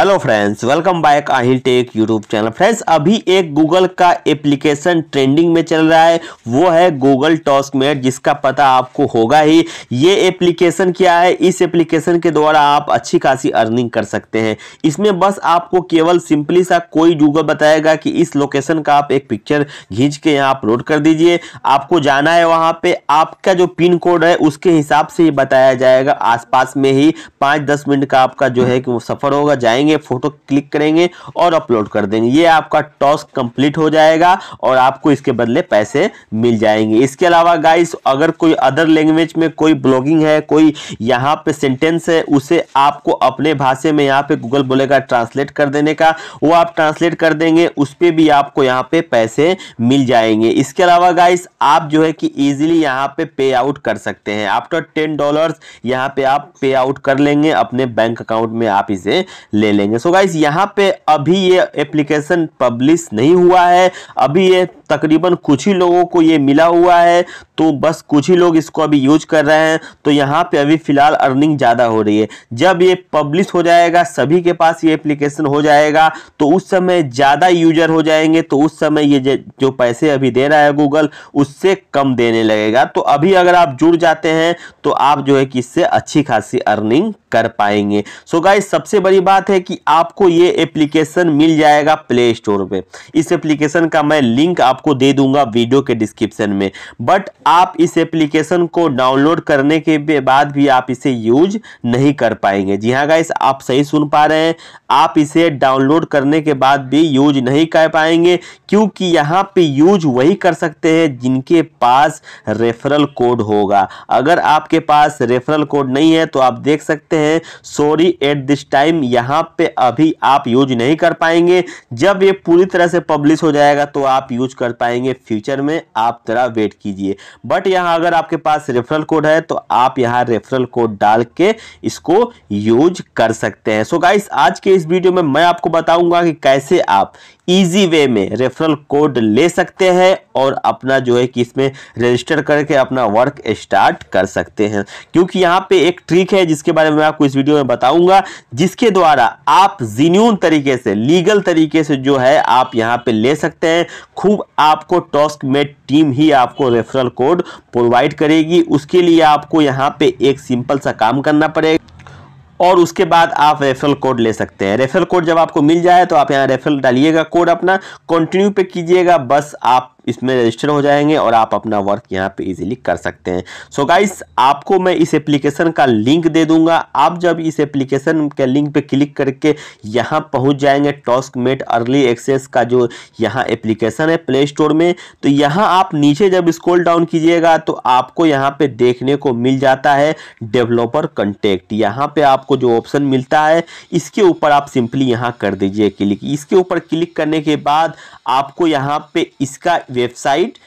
hello friends welcome back Aahil tech YouTube channel friends अभी एक Google का एप्लीकेशन ट्रेंडिंग में चल रहा है वो है गूगल टॉस्क मेट जिसका पता आपको होगा ही ये एप्लीकेशन क्या है इस एप्लीकेशन के द्वारा आप अच्छी खासी अर्निंग कर सकते हैं इसमें बस आपको केवल सिंपली सा कोई गूगल बताएगा कि इस लोकेशन का आप एक पिक्चर खींच के यहाँ अपलोड कर दीजिए आपको जाना है वहाँ पर आपका जो पिन कोड है उसके हिसाब से ही बताया जाएगा आस में ही पाँच दस मिनट का आपका जो है कि वो सफ़र होगा जाएंगे करेंगे फोटो क्लिक करेंगे और अपलोड कर देंगे ये आपका टॉस्क कंप्लीट हो जाएगा और आपको इसके बदले पैसे मिल जाएंगे इसके अलावा गाइस अगर कोई अदर लैंग्वेज में कोई ब्लॉगिंग है कोई यहाँ पे सेंटेंस है उसे आपको अपने भाषा में यहाँ पे गूगल बोलेगा ट्रांसलेट कर देने का वो आप ट्रांसलेट कर देंगे उस पर भी आपको यहाँ पे पैसे मिल जाएंगे इसके अलावा गाइस आप जो है कि ईजिली यहाँ पे पे आउट कर सकते हैं आफ्टर टेन डॉलर यहाँ पे आप पे आउट कर लेंगे अपने बैंक अकाउंट में आप इसे ले लें लेंगे सो गाइज यहाँ पे अभी ये एप्लीकेशन पब्लिश नहीं हुआ है अभी ये तकरीबन कुछ ही लोगों को ये मिला हुआ है तो बस कुछ ही लोग इसको अभी यूज कर रहे हैं तो यहाँ पे अभी फिलहाल अर्निंग ज़्यादा हो रही है जब ये पब्लिश हो जाएगा सभी के पास ये एप्लीकेशन हो जाएगा तो उस समय ज़्यादा यूजर हो जाएंगे तो उस समय ये जो पैसे अभी दे रहा है गूगल उससे कम देने लगेगा तो अभी अगर आप जुड़ जाते हैं तो आप जो है कि इससे अच्छी खासी अर्निंग कर पाएंगे सो so गाइज सबसे बड़ी बात है कि कि आपको ये एप्लीकेशन मिल जाएगा प्ले स्टोर पे इस एप्लीकेशन का मैं लिंक आपको दे दूंगा वीडियो के डिस्क्रिप्शन में बट आप इस एप्लीकेशन को डाउनलोड करने के बाद भी आप इसे यूज नहीं कर पाएंगे जी हाँ गाइस आप सही सुन पा रहे हैं आप इसे डाउनलोड करने के बाद भी यूज नहीं कर पाएंगे क्योंकि यहाँ पे यूज वही कर सकते हैं जिनके पास रेफरल कोड होगा अगर आपके पास रेफरल कोड नहीं है तो आप देख सकते हैं सॉरी एट दिस टाइम यहाँ पे अभी आप यूज नहीं कर पाएंगे जब ये पूरी तरह से पब्लिश हो जाएगा तो आप यूज कर पाएंगे फ्यूचर में आप जरा वेट कीजिए बट यहाँ अगर आपके पास रेफरल कोड है तो आप यहाँ रेफरल कोड डाल के इसको यूज कर सकते हैं सो so गाइस आज के इस वीडियो में मैं आपको बताऊंगा कि कैसे आप इजी वे में रेफरल कोड ले सकते हैं और अपना जो है कि इसमें रजिस्टर करके अपना वर्क स्टार्ट कर सकते हैं क्योंकि यहाँ पे एक ट्रिक है जिसके बारे में आपको इस वीडियो में बताऊंगा जिसके द्वारा आप जीन्यून तरीके से लीगल तरीके से जो है आप यहाँ पे ले सकते हैं खूब आपको टॉस्क में टीम ही आपको रेफरल कोड प्रोवाइड करेगी उसके लिए आपको यहाँ पे एक सिंपल सा काम करना पड़ेगा और उसके बाद आप रेफरल कोड ले सकते हैं रेफरल कोड जब आपको मिल जाए तो आप यहाँ रेफरल डालिएगा कोड अपना कंटिन्यू पे कीजिएगा बस आप इसमें रजिस्टर हो जाएंगे और आप अपना वर्क यहाँ पे इजीली कर सकते हैं सो so गाइस आपको मैं इस एप्लीकेशन का लिंक दे दूंगा आप जब इस एप्लीकेशन के लिंक पे क्लिक करके यहाँ पहुँच जाएंगे टॉस्क मेट अर्ली एक्सेस का जो यहाँ एप्लीकेशन है प्ले स्टोर में तो यहाँ आप नीचे जब स्कोल डाउन कीजिएगा तो आपको यहाँ पर देखने को मिल जाता है डेवलपर कंटेक्ट यहाँ पर आपको जो ऑप्शन मिलता है इसके ऊपर आप सिंपली यहाँ कर दीजिए क्लिक इसके ऊपर क्लिक करने के बाद आपको यहाँ पर इसका वेबसाइट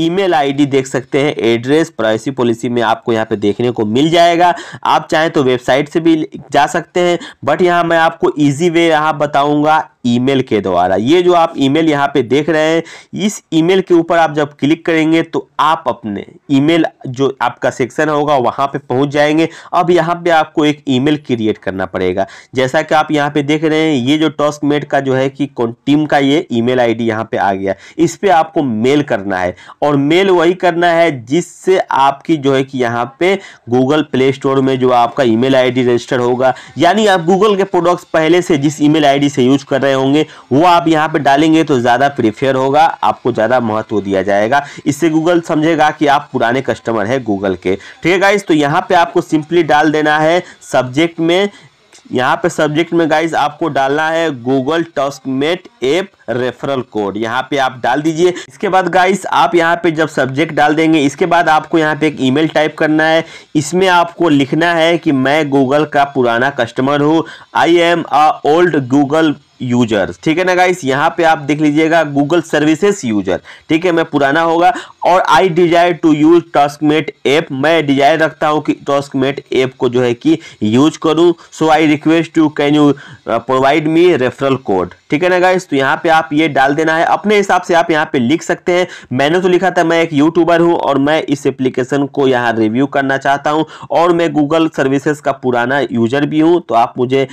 ईमेल आईडी देख सकते हैं एड्रेस प्राइवेसी पॉलिसी में आपको यहाँ पे देखने को मिल जाएगा आप चाहें तो वेबसाइट से भी जा सकते हैं बट यहाँ मैं आपको इजी वे यहाँ बताऊंगा ईमेल के द्वारा ये जो आप ईमेल यहाँ पे देख रहे हैं इस ईमेल के ऊपर आप जब क्लिक करेंगे तो आप अपने ईमेल जो आपका सेक्शन होगा वहाँ पे पहुँच जाएंगे अब यहाँ पे आपको एक ईमेल क्रिएट करना पड़ेगा जैसा कि आप यहाँ पे देख रहे हैं ये जो टॉस्क मेट का जो है कि टीम का ये आई डी यहाँ पे आ गया इस पर आपको मेल करना है और मेल वही करना है जिससे आपकी जो है कि यहाँ पे गूगल प्ले स्टोर में जो आपका आई डी रजिस्टर होगा यानी आप गूगल के प्रोडक्ट्स पहले से जिस आई डी से यूज कर रहे रहे होंगे वो आप यहाँ पे डालेंगे तो ज़्यादा प्रीफेयर होगा आपको ज़्यादा महत्व दिया जाएगा इससे गूगल समझेगा कि आप पुराने कस्टमर हैं गूगल के ठीक है गाइज तो यहाँ पे आपको सिंपली डाल देना है सब्जेक्ट में यहाँ पे सब्जेक्ट में गाइज आपको डालना है Google Taskmate app referral code यहाँ पे आप डाल दीजिए इसके बाद गाइस आप यहाँ पे जब सब्जेक्ट डाल देंगे इसके बाद आपको यहाँ पे एक ईमेल टाइप करना है इसमें आपको लिखना है कि मैं गूगल का पुराना कस्टमर हूँ I am a old Google user ठीक है ना गाइस यहाँ पे आप देख लीजिएगा गूगल सर्विसेस यूजर ठीक है मैं पुराना होगा और I desire to use Taskmate app मैं डिजायर रखता हूँ कि टॉस्कमेट ऐप को जो है कि यूज करूँ so I request you can you provide me referral code ठीक है ना गाइस तो यहाँ पे आप ये डाल देना है अपने हिसाब से आप यहाँ पे लिख सकते हैं मैंने तो लिखा था मैं एक यूट्यूबर हूँ और मैं इस एप्लीकेशन को यहाँ रिव्यू करना चाहता हूँ और मैं गूगल सर्विसेज का पुराना यूजर भी हूँ तो आप मुझे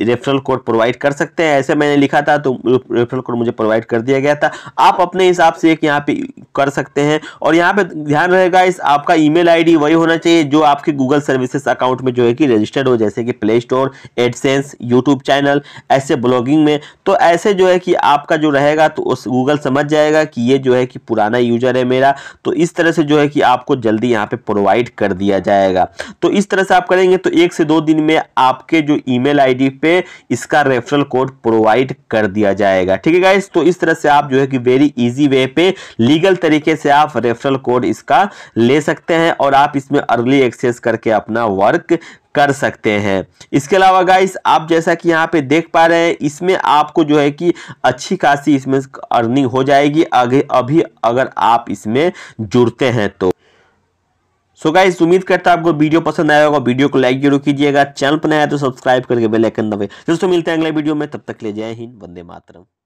रेफरल कोड प्रोवाइड कर सकते हैं ऐसे से मैंने लिखा था तो रेफरल कोड मुझे प्रोवाइड कर दिया गया था आप अपने हिसाब से एक यहाँ पे कर सकते हैं और यहाँ पे ध्यान रहेगा इस आपका ईमेल आईडी वही होना चाहिए जो आपके गूगल सर्विसेस अकाउंट में जो है कि रजिस्टर्ड हो जैसे कि Play Store AdSense YouTube channel ऐसे ब्लॉगिंग में तो ऐसे जो है कि आपका जो रहेगा तो उस गूगल समझ जाएगा कि ये जो है कि पुराना यूजर है मेरा तो इस तरह से जो है कि आपको जल्दी यहाँ पे प्रोवाइड कर दिया जाएगा तो इस तरह से आप करेंगे तो एक से दो दिन में आपके जो ईमेल आईडी पे इसका रेफरल कोड प्रोवाइड कर दिया जाएगा ठीक है गाइस तो इस तरह से आप जो है कि वेरी इजी वे पे लीगल तरीके से आप रेफरल कोड इसका ले सकते हैं और आप इसमें अर्ली एक्सेस करके अपना वर्क कर सकते हैं इसके अलावा गाइस आप जैसा कि यहाँ पे देख पा रहे हैं इसमें आपको जो है कि अच्छी खासी इसमें अर्निंग हो जाएगी आगे अभी अगर आप इसमें जुड़ते हैं तो सो so गाइस उम्मीद करता है आपको वीडियो पसंद आया होगा वीडियो को लाइक जरूर कीजिएगा चैनल पर नया है तो सब्सक्राइब करके बेल आइकन दबाए दोस्तों मिलते हैं अगले वीडियो में तब तक ले जय हिंद वंदे मातरम